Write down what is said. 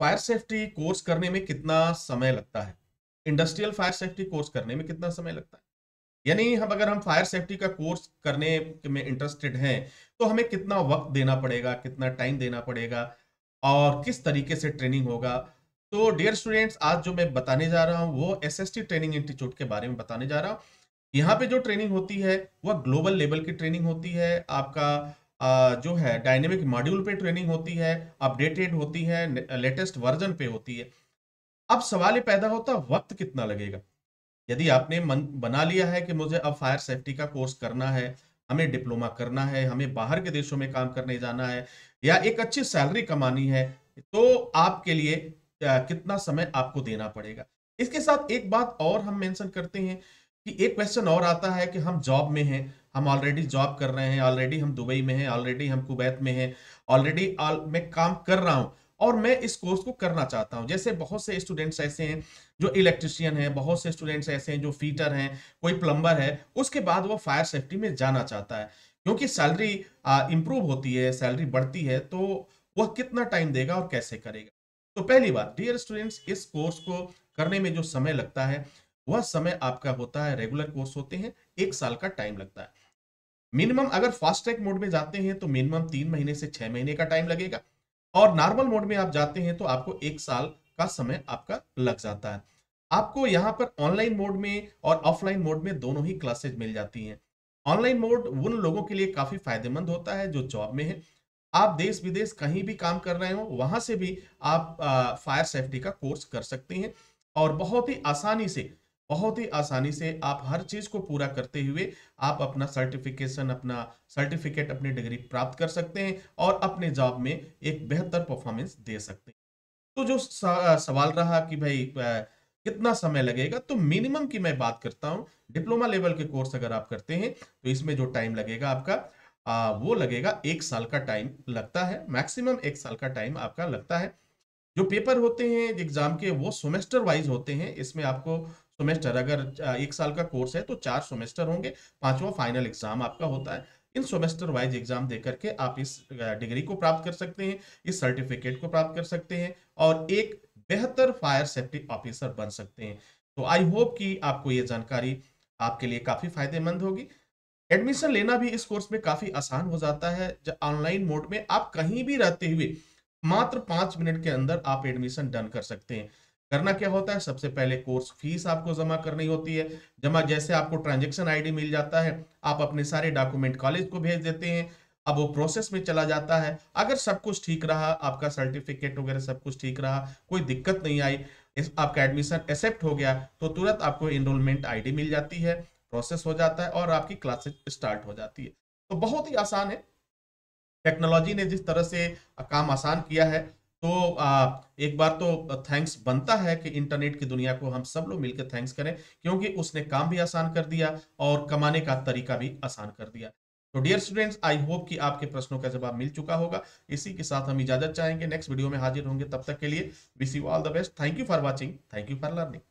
fire safety course करने में कितना समय लगता है इंडस्ट्रियल फायर सेफ्टी कोर्स करने में कितना समय लगता है यानी हम अगर हम फायर सेफ्टी का कोर्स करने में इंटरेस्टेड हैं तो हमें कितना वक्त देना पड़ेगा कितना टाइम देना पड़ेगा और किस तरीके से ट्रेनिंग होगा तो डियर स्टूडेंट्स आज जो मैं बताने जा रहा हूँ वो एसएसटी ट्रेनिंग इंस्टीट्यूट के बारे में बताने जा रहा हूँ यहाँ पे जो ट्रेनिंग होती है वह ग्लोबल लेवल की ट्रेनिंग होती है आपका जो है डायनेमिक मॉड्यूल पे ट्रेनिंग होती है अपडेटेड होती है लेटेस्ट वर्जन पे होती है अब सवाल ये पैदा होता है वक्त कितना लगेगा यदि आपने मन बना लिया है कि मुझे अब फायर सेफ्टी का कोर्स करना है हमें डिप्लोमा करना है हमें बाहर के देशों में काम करने जाना है या एक अच्छी सैलरी कमानी है तो आपके लिए कितना समय आपको देना पड़ेगा इसके साथ एक बात और हम मेंशन करते हैं कि एक क्वेश्चन और आता है कि हम जॉब में हैं हम ऑलरेडी जॉब कर रहे हैं ऑलरेडी हम दुबई में हैं ऑलरेडी हम कुवैत में हैं ऑलरेडी मैं काम कर रहा हूं और मैं इस कोर्स को करना चाहता हूं जैसे बहुत से स्टूडेंट्स ऐसे हैं जो इलेक्ट्रिशियन हैं बहुत से स्टूडेंट्स ऐसे हैं जो फीटर हैं कोई प्लम्बर है उसके बाद वो फायर सेफ्टी में जाना चाहता है क्योंकि सैलरी इंप्रूव होती है सैलरी बढ़ती है तो वह कितना टाइम देगा और कैसे करेगा तो पहली बात डियर स्टूडेंट्स इस कोर्स को करने में जो समय लगता है वह समय आपका होता है रेगुलर कोर्स होते हैं एक साल का टाइम लगता है मिनिमम अगर फास्ट ट्रैक मोड में जाते हैं तो मिनिमम तीन महीने से छह महीने का टाइम लगेगा और नॉर्मल मोड में आप जाते हैं तो आपको एक साल का समय आपका लग जाता है आपको यहाँ पर ऑनलाइन मोड में और ऑफलाइन मोड में दोनों ही क्लासेज मिल जाती हैं ऑनलाइन मोड उन लोगों के लिए काफी फायदेमंद होता है जो जॉब में है आप देश विदेश कहीं भी काम कर रहे हो वहां से भी आप आ, फायर सेफ्टी का कोर्स कर सकते हैं और बहुत ही आसानी से बहुत ही आसानी से आप हर चीज को पूरा करते हुए आप अपना सर्टिफिकेशन अपना सर्टिफिकेट अपनी डिग्री प्राप्त कर सकते हैं और अपने जॉब में एक बेहतर परफॉर्मेंस दे सकते हैं तो जो सवाल रहा कि भाई कितना समय लगेगा तो मिनिमम की मैं बात करता हूँ डिप्लोमा लेवल के कोर्स अगर आप करते हैं तो इसमें जो टाइम लगेगा आपका आ, वो लगेगा एक साल का टाइम लगता है मैक्सिमम एक साल का टाइम आपका लगता है जो पेपर होते हैं एग्जाम के वो सेमेस्टर वाइज होते हैं इसमें आपको सेमेस्टर अगर एक साल का कोर्स है तो चार सेमेस्टर होंगे पांचवा फाइनल एग्जाम आपका होता है इन सेमेस्टर वाइज एग्जाम दे करके आप इस डिग्री को प्राप्त कर सकते हैं इस सर्टिफिकेट को प्राप्त कर सकते हैं और एक बेहतर फायर सेफ्टी ऑफिसर बन सकते हैं तो आई होप कि आपको ये जानकारी आपके लिए काफी फायदेमंद होगी एडमिशन लेना भी इस कोर्स में काफी आसान हो जाता है जब ऑनलाइन मोड में आप कहीं भी रहते हुए मात्र पांच मिनट के अंदर आप एडमिशन डन कर सकते हैं करना क्या होता है सबसे पहले कोर्स फीस आपको जमा करनी होती है जमा जैसे आपको ट्रांजेक्शन आई मिल जाता है आप अपने सारे डॉक्यूमेंट कॉलेज को भेज देते हैं अब वो प्रोसेस में चला जाता है अगर सब कुछ ठीक रहा आपका सर्टिफिकेट वगैरह सब कुछ ठीक रहा कोई दिक्कत नहीं आई आपका एडमिशन एक्सेप्ट हो गया तो तुरंत आपको इनरोलमेंट आईडी मिल जाती है प्रोसेस हो जाता है और आपकी क्लासेज स्टार्ट हो जाती है तो बहुत ही आसान है टेक्नोलॉजी ने जिस तरह से काम आसान किया है तो आ, एक बार तो थैंक्स बनता है कि इंटरनेट की दुनिया को हम सब लोग मिलकर थैंक्स करें क्योंकि उसने काम भी आसान कर दिया और कमाने का तरीका भी आसान कर दिया तो डियर स्टूडेंट्स आई होप कि आपके प्रश्नों का जवाब मिल चुका होगा इसी के साथ हम इजाजत चाहेंगे नेक्स्ट वीडियो में हाजिर होंगे तब तक के लिए wish you all the best thank you for watching thank you for learning